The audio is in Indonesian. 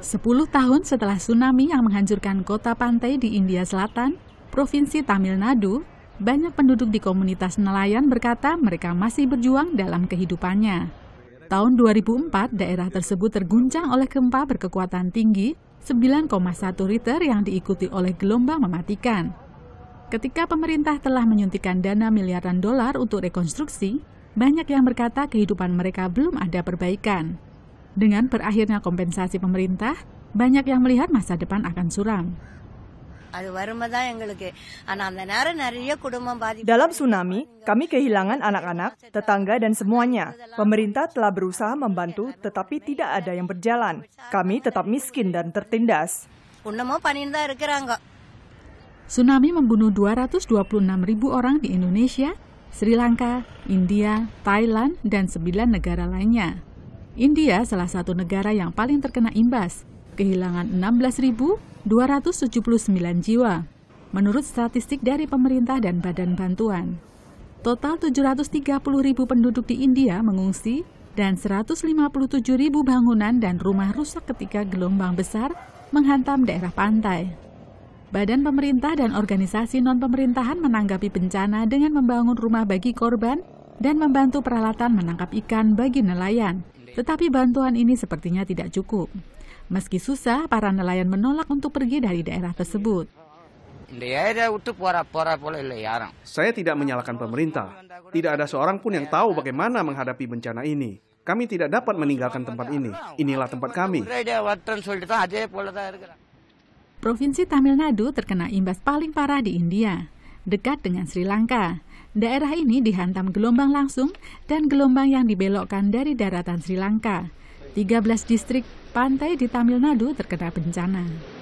Sepuluh tahun setelah tsunami yang menghancurkan kota pantai di India Selatan, Provinsi Tamil Nadu, banyak penduduk di komunitas nelayan berkata mereka masih berjuang dalam kehidupannya. Tahun 2004, daerah tersebut terguncang oleh gempa berkekuatan tinggi 9,1 liter yang diikuti oleh gelombang mematikan. Ketika pemerintah telah menyuntikkan dana miliaran dolar untuk rekonstruksi, banyak yang berkata kehidupan mereka belum ada perbaikan. Dengan berakhirnya kompensasi pemerintah, banyak yang melihat masa depan akan suram. Dalam tsunami, kami kehilangan anak-anak, tetangga, dan semuanya. Pemerintah telah berusaha membantu, tetapi tidak ada yang berjalan. Kami tetap miskin dan tertindas. Tsunami membunuh 226 ribu orang di Indonesia, Sri Lanka, India, Thailand, dan sembilan negara lainnya. India salah satu negara yang paling terkena imbas, kehilangan 16.279 jiwa, menurut statistik dari pemerintah dan badan bantuan. Total 730.000 penduduk di India mengungsi dan 157.000 bangunan dan rumah rusak ketika gelombang besar menghantam daerah pantai. Badan pemerintah dan organisasi non-pemerintahan menanggapi bencana dengan membangun rumah bagi korban dan membantu peralatan menangkap ikan bagi nelayan. Tetapi bantuan ini sepertinya tidak cukup. Meski susah, para nelayan menolak untuk pergi dari daerah tersebut. Ya, Saya tidak menyalahkan pemerintah. Tidak ada seorang pun yang tahu bagaimana menghadapi bencana ini. Kami tidak dapat meninggalkan tempat ini. Inilah tempat kami. Provinsi Tamil Nadu terkena imbas paling parah di India, dekat dengan Sri Lanka. Daerah ini dihantam gelombang langsung dan gelombang yang dibelokkan dari daratan Sri Lanka. 13 distrik pantai di Tamil Nadu terkena bencana.